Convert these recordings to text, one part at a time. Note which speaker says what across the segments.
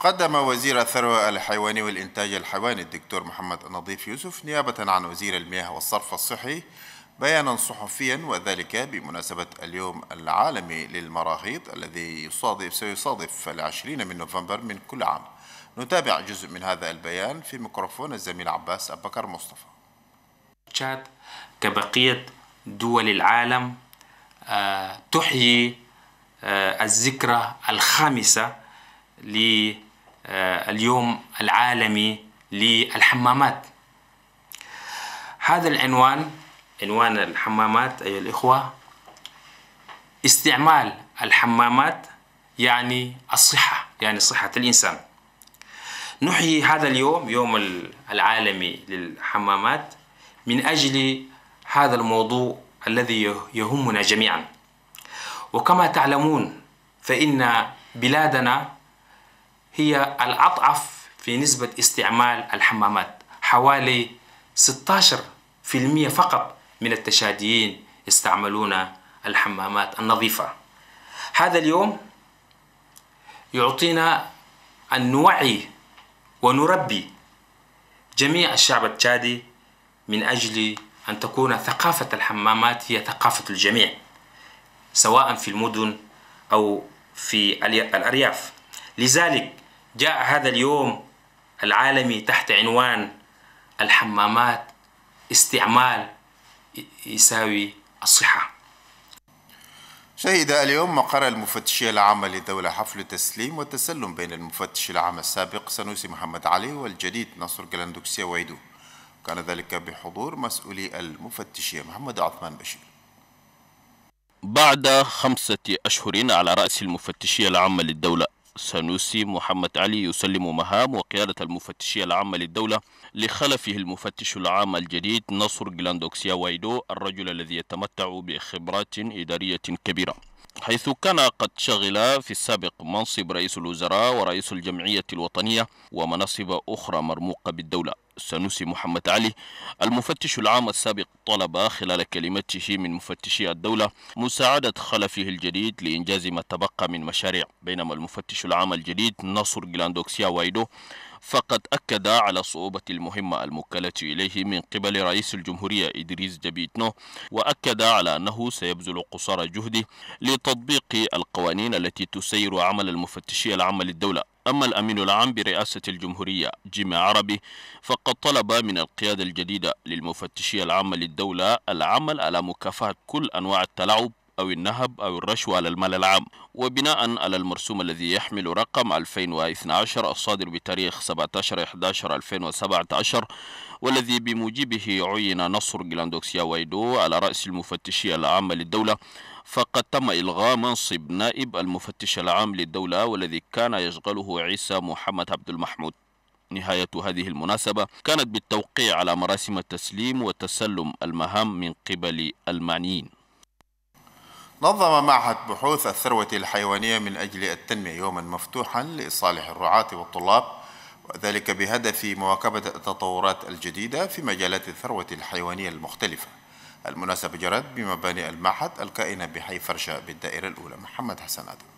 Speaker 1: قدم وزير الثروة الحيواني والإنتاج الحيواني الدكتور محمد نظيف يوسف نيابة عن وزير المياه والصرف الصحي بيانا صحفيا وذلك بمناسبة اليوم العالمي للمراهيض الذي يصادف سيصادف العشرين من نوفمبر من كل عام نتابع جزء من هذا البيان في ميكروفون الزميل عباس أبكر مصطفى
Speaker 2: تشاد كبقية دول العالم آه، تحيي آه، الذكرى الخامسة ل آه، اليوم العالمي للحمامات هذا العنوان عنوان الحمامات أيها الإخوة استعمال الحمامات يعني الصحة يعني صحة الإنسان نحيي هذا اليوم يوم العالمي للحمامات من أجل هذا الموضوع الذي يهمنا جميعا وكما تعلمون فإن بلادنا هي الأضعف في نسبة استعمال الحمامات حوالي 16% فقط من التشاديين يستعملون الحمامات النظيفة هذا اليوم يعطينا أن نوعي ونربي جميع الشعب التشادي من أجل أن تكون ثقافة الحمامات هي ثقافة الجميع سواء في المدن أو في الأرياف لذلك جاء هذا اليوم العالمي تحت عنوان الحمامات
Speaker 1: استعمال يساوي الصحة شهد اليوم مقر المفتشية العامة للدولة حفل تسليم وتسلم بين المفتش العام السابق سنوسي محمد علي والجديد ناصر جلاندوكسيا ويدو كان ذلك بحضور مسؤولي المفتشية محمد عثمان بشير
Speaker 3: بعد خمسة أشهر على رأس المفتشية العامة للدولة سنوسي محمد علي يسلم مهام وقيادة المفتشية العامة للدولة لخلفه المفتش العام الجديد نصر جلاندوكسيا وايدو الرجل الذي يتمتع بخبرات إدارية كبيرة حيث كان قد شغل في السابق منصب رئيس الوزراء ورئيس الجمعية الوطنية ومناصب أخرى مرموقة بالدولة السنوسي محمد علي المفتش العام السابق طلب خلال كلمته من مفتشي الدولة مساعدة خلفه الجديد لإنجاز ما تبقى من مشاريع بينما المفتش العام الجديد ناصر جلاندوكسيا وايدو فقد أكد على صعوبة المهمة الموكلة إليه من قبل رئيس الجمهورية إدريس جبيتنو وأكد على أنه سيبذل قصارى جهده لتطبيق القوانين التي تسير عمل المفتشي العام للدولة أما الأمين العام برئاسة الجمهورية جيم عربي فقد طلب من القيادة الجديدة للمفتشية العامة للدولة العمل على مكافحة كل أنواع التلاعب أو النهب أو الرشوة على المال العام وبناء على المرسوم الذي يحمل رقم 2012 الصادر بتاريخ 17-11-2017 والذي بموجبه عين نصر جلاندوكسيا وايدو على رأس المفتشية العامة للدولة فقد تم إلغاء منصب نائب المفتش العام للدولة والذي كان يشغله عيسى محمد عبد المحمود نهاية هذه المناسبة كانت بالتوقيع على مراسم التسليم وتسلم المهام من قبل المعنيين
Speaker 1: نظم معهد بحوث الثروة الحيوانية من أجل التنمية يوما مفتوحا لصالح الرعاة والطلاب وذلك بهدف مواكبة التطورات الجديدة في مجالات الثروة الحيوانية المختلفة المناسبة جرت بمباني المعهد الكائنة بحي فرشة بالدائرة الأولى محمد حسن أدم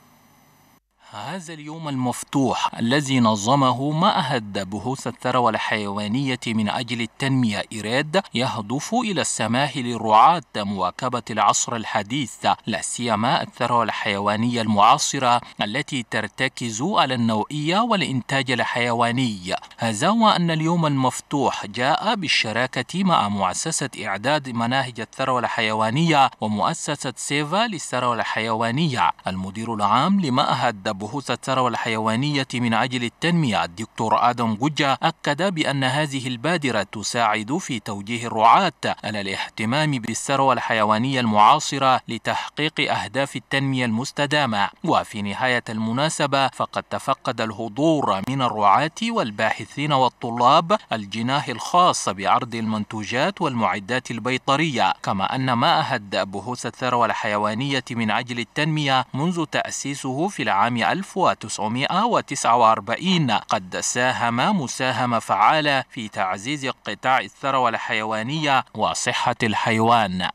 Speaker 4: هذا اليوم المفتوح الذي نظمه معهد بحوث الثروة الحيوانية من أجل التنمية إراد يهدف إلى السماح للرعاة مواكبة العصر الحديث لا سيما الثروة الحيوانية المعاصرة التي ترتكز على النوعية والإنتاج الحيواني هذا وأن اليوم المفتوح جاء بالشراكة مع مؤسسة إعداد مناهج الثروة الحيوانية ومؤسسة سيفا للثروة الحيوانية المدير العام لمعهد البحوث الثروة الحيوانية من أجل التنمية الدكتور آدم جوجا أكد بأن هذه البادرة تساعد في توجيه الرعاة على الاهتمام بالثروة الحيوانية المعاصرة لتحقيق أهداف التنمية المستدامة وفي نهاية المناسبة فقد تفقد الحضور من الرعاة والباحثين والطلاب الجناح الخاص بعرض المنتوجات والمعدات البيطرية كما أن ما أهد بحوث الثروة الحيوانية من أجل التنمية منذ تأسيسه في العام 1949 قد ساهم مساهمة فعالة في تعزيز قطاع الثروة الحيوانية وصحة الحيوان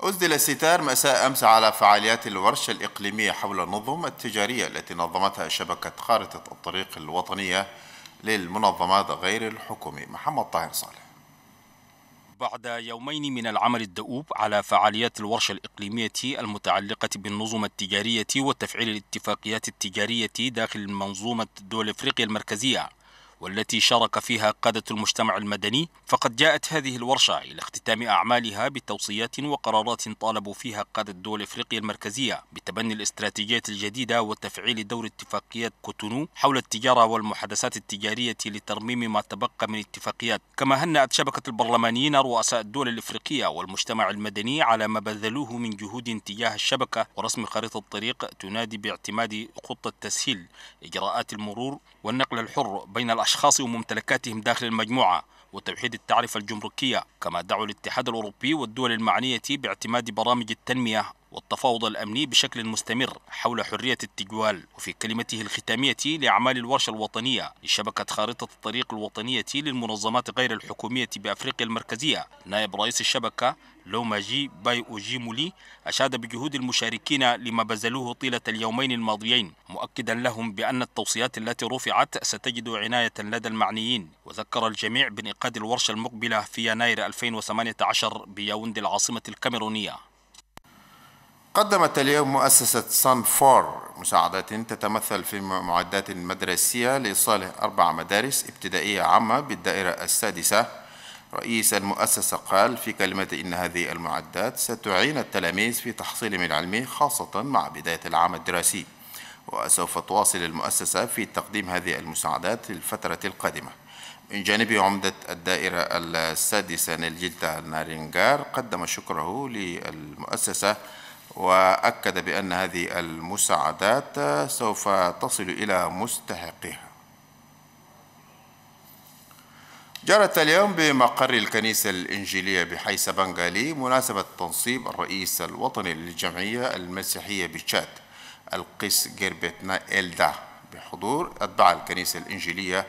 Speaker 1: أسدل الستار مساء أمس على فعاليات الورشة الإقليمية حول النظم التجارية التي نظمتها شبكة خارطة الطريق الوطنية للمنظمات غير الحكومية محمد طاهر صالح
Speaker 5: بعد يومين من العمل الدؤوب على فعاليات الورشة الإقليمية المتعلقة بالنظم التجارية وتفعيل الاتفاقيات التجارية داخل منظومة دول إفريقيا المركزية والتي شارك فيها قادة المجتمع المدني فقد جاءت هذه الورشة إلى اختتام أعمالها بتوصيات وقرارات طالبوا فيها قادة دول إفريقيا المركزية بتبني الاستراتيجيات الجديدة وتفعيل دور اتفاقيات كوتونو حول التجارة والمحادثات التجارية لترميم ما تبقى من اتفاقيات كما هنأت شبكة البرلمانيين رؤساء الدول الإفريقية والمجتمع المدني على ما بذلوه من جهود تجاه الشبكة ورسم خريطة طريق تنادي باعتماد خطة تسهيل إجراءات المرور والنقل الحر بين الأشخاص أشخاص وممتلكاتهم داخل المجموعة وتوحيد التعرفة الجمركية كما دعوا الاتحاد الأوروبي والدول المعنية باعتماد برامج التنمية والتفاوض الأمني بشكل مستمر حول حرية التجوال وفي كلمته الختامية لأعمال الورشة الوطنية لشبكة خارطة الطريق الوطنية للمنظمات غير الحكومية بأفريقيا المركزية نائب رئيس الشبكة لوماجي باي أوجيمولي أشاد بجهود المشاركين لما بذلوه طيلة اليومين الماضيين مؤكدا لهم بأن التوصيات التي رفعت ستجد عناية لدى المعنيين وذكر الجميع بانعقاد الورشة المقبلة في يناير 2018 بياوند العاصمة الكاميرونية
Speaker 1: قدمت اليوم مؤسسة صن فور مساعدات تتمثل في معدات مدرسية لصالح أربع مدارس ابتدائية عامة بالدائرة السادسة رئيس المؤسسة قال في كلمة إن هذه المعدات ستعين التلاميذ في تحصيلهم العلمي خاصة مع بداية العام الدراسي وسوف تواصل المؤسسة في تقديم هذه المساعدات في الفترة القادمة من جانبه عمدة الدائرة السادسة نيلجيتا نارينغار قدم شكره للمؤسسة وأكد بأن هذه المساعدات سوف تصل إلى مستحقها جرت اليوم بمقر الكنيسة الإنجيلية بحيسة بنغالي مناسبة تنصيب الرئيس الوطني للجمعية المسيحية بتشاد القس جيربتنا إلدا بحضور أتباع الكنيسة الإنجيلية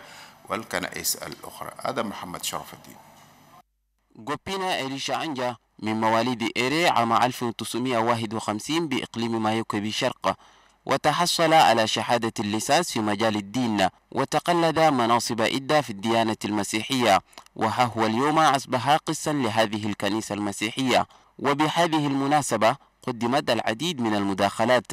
Speaker 1: والكنائس الأخرى هذا محمد شرف الدين
Speaker 6: من مواليد إيري عام 1951 بإقليم مايوكي بشرق وتحصل على شهادة الليسانس في مجال الدين وتقلد مناصب إدة في الديانة المسيحية وها هو اليوم أصبح قسا لهذه الكنيسة المسيحية وبهذه المناسبة قدمت العديد من المداخلات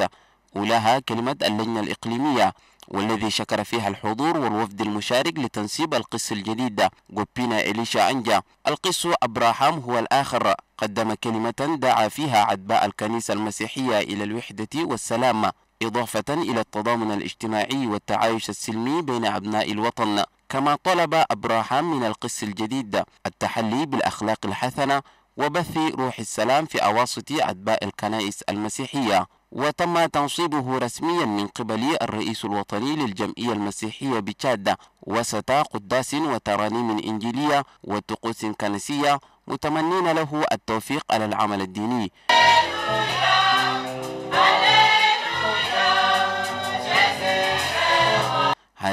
Speaker 6: ولها كلمة اللجنة الإقليمية والذي شكر فيها الحضور والوفد المشارك لتنسيب القس الجديد غوبينا إليشا أنجا القس أبراهام هو الآخر قدم كلمة دعا فيها عدباء الكنيسة المسيحية إلى الوحدة والسلام إضافة إلى التضامن الاجتماعي والتعايش السلمي بين أبناء الوطن كما طلب أبراهام من القس الجديد التحلي بالأخلاق الحسنة وبث روح السلام في أواسط عدباء الكنائس المسيحية وتم تنصيبه رسميا من قبل الرئيس الوطني للجمعية المسيحية بتشاد وسط قداس وترانيم إنجيلية وطقوس كنسية متمنين له التوفيق على العمل الديني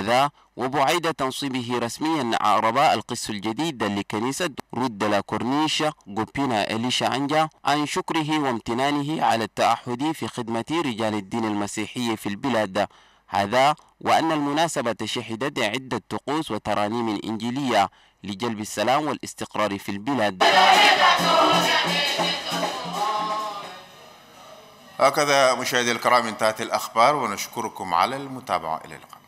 Speaker 6: هذا وبعيد تنصيبه رسميا عرباء القس الجديد لكنيسة رد لا كورنيشا غوبينا إليشا عنجا عن شكره وامتنانه على التأحد في خدمة رجال الدين المسيحي في البلاد هذا وأن المناسبة شهدت عدة طقوس وترانيم إنجيلية لجلب السلام والاستقرار في البلاد
Speaker 1: هكذا مشاهدي الكرام انتهت الأخبار ونشكركم على المتابعة إلى اللقاء